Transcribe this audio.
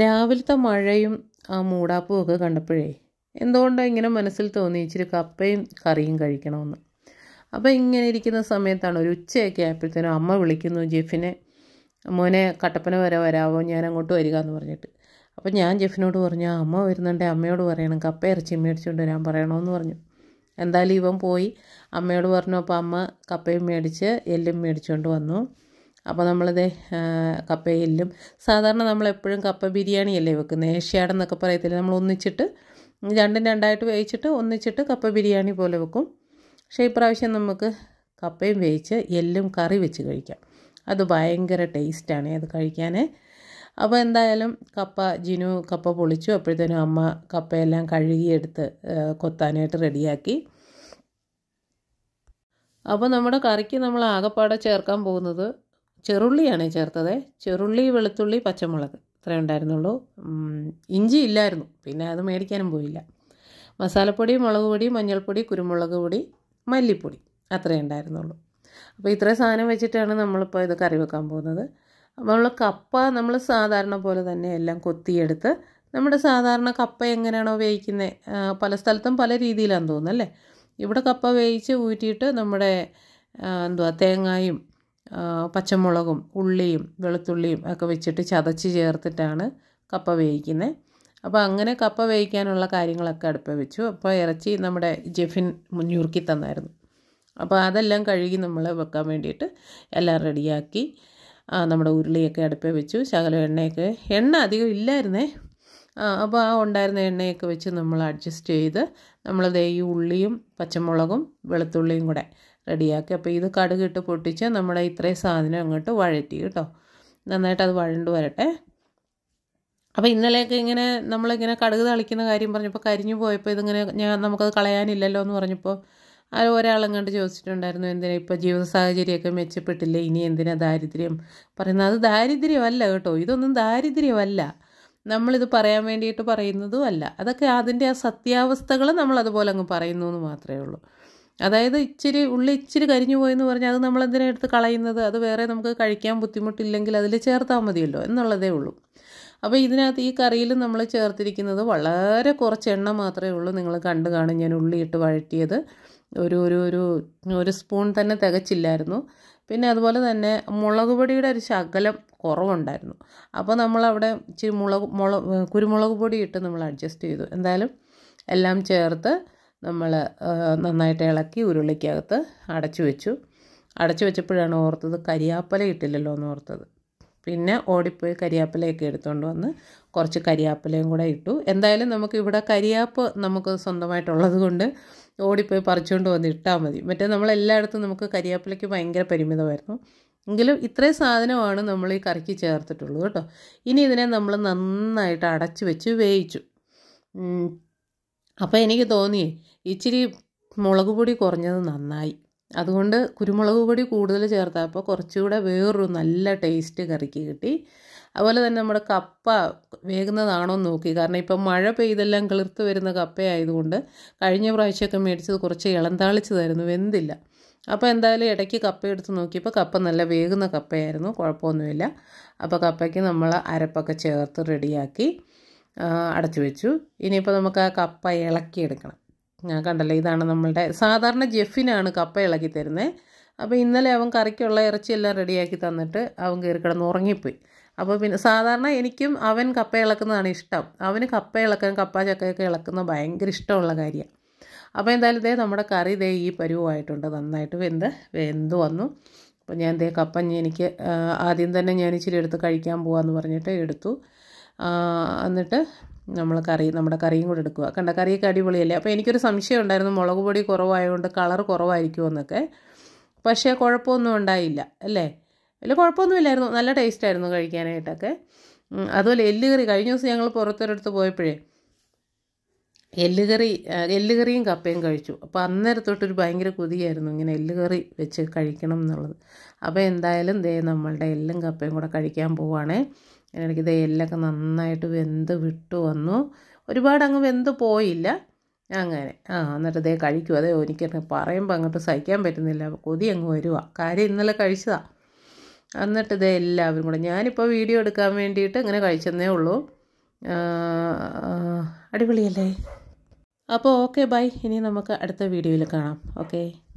രാവിലത്തെ മഴയും ആ മൂടാപ്പും ഒക്കെ കണ്ടപ്പോഴേ എന്തുകൊണ്ടോ ഇങ്ങനെ മനസ്സിൽ തോന്നി ഇച്ചിരി കപ്പയും കറിയും കഴിക്കണമെന്ന് അപ്പോൾ ഇങ്ങനെ ഇരിക്കുന്ന സമയത്താണ് ഒരു ഉച്ചയൊക്കെ ആയപ്പോഴത്തേനും അമ്മ വിളിക്കുന്നു ജെഫിനെ മോനെ കട്ടപ്പന വരെ വരാവോ ഞാൻ അങ്ങോട്ട് വരിക എന്ന് പറഞ്ഞിട്ട് അപ്പോൾ ഞാൻ ജെഫിനോട് പറഞ്ഞു അമ്മ വരുന്നുണ്ട് അമ്മയോട് പറയണം കപ്പ ഇറച്ചി മേടിച്ചുകൊണ്ട് വരാൻ പറയണമെന്ന് പറഞ്ഞു എന്തായാലും ഇവൻ പോയി അമ്മയോട് പറഞ്ഞു അപ്പോൾ അമ്മ കപ്പയും മേടിച്ച് എല്ലും മേടിച്ചുകൊണ്ട് വന്നു അപ്പോൾ നമ്മളത് കപ്പയിലും സാധാരണ നമ്മളെപ്പോഴും കപ്പ ബിരിയാണിയല്ലേ വെക്കുന്നത് ഏഷ്യാടെന്നൊക്കെ പറയത്തില്ല നമ്മൾ ഒന്നിച്ചിട്ട് രണ്ടും രണ്ടായിട്ട് വേവിച്ചിട്ട് ഒന്നിച്ചിട്ട് കപ്പ ബിരിയാണി പോലെ വെക്കും പക്ഷേ ഇപ്രാവശ്യം നമുക്ക് കപ്പയും വേവിച്ച് എല്ലും കറി വെച്ച് കഴിക്കാം അത് ഭയങ്കര ടേസ്റ്റാണ് അത് കഴിക്കാൻ അപ്പോൾ എന്തായാലും കപ്പ ജിനു കപ്പ പൊളിച്ചു അപ്പോഴത്തേനും അമ്മ കപ്പയെല്ലാം കഴുകിയെടുത്ത് കൊത്താനായിട്ട് റെഡിയാക്കി അപ്പോൾ നമ്മുടെ കറിക്ക് നമ്മൾ ആകെപ്പാടെ ചേർക്കാൻ പോകുന്നത് ചെറുള്ളിയാണ് ചേർത്തത് ചെറുള്ളി വെളുത്തുള്ളി പച്ചമുളക് ഇത്രേ ഉണ്ടായിരുന്നുള്ളൂ ഇഞ്ചി ഇല്ലായിരുന്നു പിന്നെ അത് മേടിക്കാനും പോയില്ല മസാലപ്പൊടി മുളക് പൊടി മഞ്ഞൾപ്പൊടി കുരുമുളക് പൊടി മല്ലിപ്പൊടി അത്രേ ഉണ്ടായിരുന്നുള്ളൂ അപ്പോൾ ഇത്ര സാധനം വെച്ചിട്ടാണ് നമ്മളിപ്പോൾ ഇത് കറി വെക്കാൻ പോകുന്നത് നമ്മൾ കപ്പ നമ്മൾ സാധാരണ പോലെ തന്നെ എല്ലാം കൊത്തിയെടുത്ത് നമ്മുടെ സാധാരണ കപ്പ എങ്ങനെയാണോ വേവിക്കുന്നത് പല സ്ഥലത്തും പല രീതിയിലാണെന്ന് തോന്നുന്നല്ലേ ഇവിടെ കപ്പ വേവിച്ച് ഊറ്റിയിട്ട് നമ്മുടെ എന്തുവാ തേങ്ങായും പച്ചമുളകും ഉള്ളിയും വെളുത്തുള്ളിയും ഒക്കെ വെച്ചിട്ട് ചതച്ച് ചേർത്തിട്ടാണ് കപ്പ വേവിക്കുന്നത് അപ്പോൾ അങ്ങനെ കപ്പ വേവിക്കാനുള്ള കാര്യങ്ങളൊക്കെ അടുപ്പ് വെച്ചു അപ്പോൾ ഇറച്ചി നമ്മുടെ ജെഫിൻ മുഞ്ഞുറുക്കി തന്നായിരുന്നു അപ്പോൾ അതെല്ലാം കഴുകി നമ്മൾ വെക്കാൻ വേണ്ടിയിട്ട് എല്ലാം റെഡിയാക്കി നമ്മുടെ ഉരുളിയൊക്കെ അടുപ്പ് വെച്ചു ശകലം എണ്ണയൊക്കെ എണ്ണ അധികം ഇല്ലായിരുന്നേ അപ്പോൾ ആ ഉണ്ടായിരുന്ന എണ്ണയൊക്കെ വെച്ച് നമ്മൾ അഡ്ജസ്റ്റ് ചെയ്ത് നമ്മൾ ഈ ഉള്ളിയും പച്ചമുളകും വെളുത്തുള്ളിയും കൂടെ റെഡിയാക്കി അപ്പോൾ ഇത് കടുകിട്ട് പൊട്ടിച്ച് നമ്മുടെ ഇത്രയും സാധനം അങ്ങോട്ട് വഴറ്റി കേട്ടോ നന്നായിട്ട് അത് വഴണ്ടു വരട്ടെ അപ്പോൾ ഇന്നലെയൊക്കെ ഇങ്ങനെ നമ്മളിങ്ങനെ കടുക് തളിക്കുന്ന കാര്യം പറഞ്ഞപ്പോൾ കരിഞ്ഞു പോയപ്പോൾ ഇതിങ്ങനെ ഞാൻ നമുക്കത് കളയാനില്ലല്ലോ എന്ന് പറഞ്ഞപ്പോൾ അത് ഒരാളെങ്ങാണ്ട് ചോദിച്ചിട്ടുണ്ടായിരുന്നു എന്തിനാ ഇപ്പോൾ ജീവിത സാഹചര്യമൊക്കെ മെച്ചപ്പെട്ടില്ലേ ഇനി എന്തിനാ ദാരിദ്ര്യം പറയുന്നത് അത് ദാരിദ്ര്യമല്ല കേട്ടോ ഇതൊന്നും ദാരിദ്ര്യമല്ല നമ്മളിത് പറയാൻ വേണ്ടിയിട്ട് പറയുന്നതും അല്ല അതൊക്കെ അതിൻ്റെ ആ സത്യാവസ്ഥകൾ നമ്മളതുപോലെ അങ്ങ് പറയുന്നു എന്ന് മാത്രമേ ഉള്ളൂ അതായത് ഇച്ചിരി ഉള്ളി ഇച്ചിരി കരിഞ്ഞു പോയെന്ന് പറഞ്ഞാൽ അത് എന്തിനാണ് എടുത്ത് കളയുന്നത് അത് വേറെ നമുക്ക് കഴിക്കാൻ ബുദ്ധിമുട്ടില്ലെങ്കിൽ അതിൽ ചേർത്താൽ മതിയല്ലോ എന്നുള്ളതേ ഉള്ളൂ അപ്പോൾ ഇതിനകത്ത് ഈ കറിയിൽ നമ്മൾ ചേർത്തിരിക്കുന്നത് വളരെ കുറച്ച് എണ്ണ മാത്രമേ ഉള്ളൂ നിങ്ങൾ കണ്ടു കാണും ഞാൻ ഉള്ളി ഇട്ട് വഴറ്റിയത് ഒരു ഒരു ഒരു ഒരു സ്പൂൺ തന്നെ തികച്ചില്ലായിരുന്നു പിന്നെ അതുപോലെ തന്നെ മുളക് പൊടിയുടെ ഒരു ശകലം കുറവുണ്ടായിരുന്നു അപ്പോൾ നമ്മളവിടെ ഇച്ചിരി മുളക് മുളക് കുരുമുളക് പൊടി ഇട്ട് നമ്മൾ അഡ്ജസ്റ്റ് ചെയ്തു എന്തായാലും എല്ലാം ചേർത്ത് നമ്മൾ നന്നായിട്ട് ഇളക്കി ഉരുളിക്കകത്ത് അടച്ചു വെച്ചു അടച്ചു വെച്ചപ്പോഴാണ് ഓർത്തത് കരിയാപ്പല ഇട്ടില്ലല്ലോ എന്ന് ഓർത്തത് പിന്നെ ഓടിപ്പോയി കരിയാപ്പിലയൊക്കെ എടുത്തുകൊണ്ട് വന്ന് കുറച്ച് കരിയാപ്പിലയും കൂടെ ഇട്ടു എന്തായാലും നമുക്ക് ഇവിടെ കരിയാപ്പ് നമുക്ക് സ്വന്തമായിട്ടുള്ളത് കൊണ്ട് ഓടിപ്പോയി പറിച്ചുകൊണ്ട് വന്ന് ഇട്ടാൽ മതി മറ്റേ നമ്മളെല്ലായിടത്തും നമുക്ക് കരിയാപ്പിലയ്ക്ക് ഭയങ്കര പരിമിതമായിരുന്നു എങ്കിലും ഇത്രയും സാധനമാണ് നമ്മൾ ഈ കറിക്ക് ചേർത്തിട്ടുള്ളൂ കേട്ടോ ഇനി ഇതിനെ നമ്മൾ നന്നായിട്ട് അടച്ചു വെച്ച് വേവിച്ചു അപ്പോൾ എനിക്ക് തോന്നിയേ ഇച്ചിരി മുളക് പൊടി കുറഞ്ഞത് നന്നായി അതുകൊണ്ട് കുരുമുളക് പൊടി കൂടുതൽ ചേർത്തപ്പോൾ കുറച്ചുകൂടെ വേറൊരു നല്ല ടേസ്റ്റ് കറിക്ക് കിട്ടി അതുപോലെ തന്നെ നമ്മുടെ കപ്പ വേകുന്നതാണോ എന്ന് നോക്കി കാരണം ഇപ്പം മഴ പെയ്തെല്ലാം കിളിർത്ത് വരുന്ന കപ്പയായതുകൊണ്ട് കഴിഞ്ഞ പ്രാവശ്യമൊക്കെ മേടിച്ചത് കുറച്ച് ഇളം താളിച്ചതായിരുന്നു വെന്തില്ല അപ്പോൾ എന്തായാലും ഇടയ്ക്ക് കപ്പ എടുത്ത് നോക്കിയപ്പോൾ കപ്പ നല്ല വേകുന്ന കപ്പയായിരുന്നു കുഴപ്പമൊന്നുമില്ല അപ്പോൾ കപ്പയ്ക്ക് നമ്മൾ അരപ്പൊക്കെ ചേർത്ത് റെഡിയാക്കി അടച്ചു വെച്ചു ഇനിയിപ്പോൾ നമുക്ക് ആ കപ്പ ഇളക്കിയെടുക്കണം ഞാൻ കണ്ടല്ലോ ഇതാണ് നമ്മളുടെ സാധാരണ ജെഫിനാണ് കപ്പ ഇളക്കി തരുന്നത് അപ്പോൾ ഇന്നലെ അവൻ കറിക്കുള്ള ഇറച്ചിയെല്ലാം റെഡിയാക്കി തന്നിട്ട് അവൻ കയറി കിടന്ന് ഉറങ്ങിപ്പോയി അപ്പോൾ പിന്നെ സാധാരണ എനിക്കും അവൻ കപ്പ ഇളക്കുന്നതാണ് ഇഷ്ടം അവന് കപ്പ ഇളക്കാൻ കപ്പ ചക്കയൊക്കെ ഇളക്കുന്ന ഭയങ്കര ഇഷ്ടമുള്ള കാര്യമാണ് അപ്പോൾ എന്തായാലും ഇതേ നമ്മുടെ കറി ഇതേ ഈ പരുവായിട്ടുണ്ട് നന്നായിട്ട് വെന്ത് വെന്ത് വന്നു അപ്പോൾ ഞാൻ ഇതേ കപ്പ എനിക്ക് ആദ്യം തന്നെ ഞാൻ ഇച്ചിരി എടുത്ത് കഴിക്കാൻ പോവാന്ന് പറഞ്ഞിട്ട് എടുത്തു എന്നിട്ട് നമ്മൾ കറി നമ്മുടെ കറിയും കൂടെ എടുക്കുക കണ്ട കറിയൊക്കെ അടിപൊളിയല്ലേ അപ്പോൾ എനിക്കൊരു സംശയം ഉണ്ടായിരുന്നു മുളക് പൊടി കുറവായതുകൊണ്ട് കളർ എന്നൊക്കെ പക്ഷേ കുഴപ്പമൊന്നും ഉണ്ടായില്ല അല്ലേ അല്ല കുഴപ്പമൊന്നുമില്ലായിരുന്നു നല്ല ടേസ്റ്റ് ആയിരുന്നു കഴിക്കാനായിട്ടൊക്കെ അതുപോലെ എല്ലുകറി കഴിഞ്ഞ ദിവസം ഞങ്ങൾ പുറത്തൊരിടത്ത് പോയപ്പോഴേ എല്ലുകറി എല്ലുകറിയും കപ്പയും കഴിച്ചു അപ്പോൾ അന്നേരം തൊട്ടൊരു ഭയങ്കര കൊതിയായിരുന്നു ഇങ്ങനെ എല്ലുകറി വെച്ച് കഴിക്കണം എന്നുള്ളത് അപ്പോൾ എന്തായാലും ദേ നമ്മളുടെ എല്ലും കപ്പയും കൂടെ കഴിക്കാൻ പോവുകയാണേ ഇടയ്ക്ക് തേയിലൊക്കെ നന്നായിട്ട് വെന്ത് വിട്ടു വന്നു ഒരുപാട് അങ്ങ് വെന്ത് പോയില്ല അങ്ങനെ ആ എന്നിട്ട് ദേ കഴിക്കും അതെ എനിക്ക് പറയുമ്പോൾ അങ്ങോട്ട് സഹിക്കാൻ പറ്റുന്നില്ല കൊതി അങ്ങ് വരുക കാര്യം ഇന്നലെ കഴിച്ചതാണ് എന്നിട്ട് ഇതേ എല്ലാവരും കൂടെ ഞാനിപ്പോൾ വീഡിയോ എടുക്കാൻ വേണ്ടിയിട്ട് ഇങ്ങനെ കഴിച്ചെന്നേ ഉള്ളൂ അടിപൊളിയല്ലേ അപ്പോൾ ഓക്കെ ബൈ ഇനി നമുക്ക് അടുത്ത വീഡിയോയിൽ കാണാം ഓക്കെ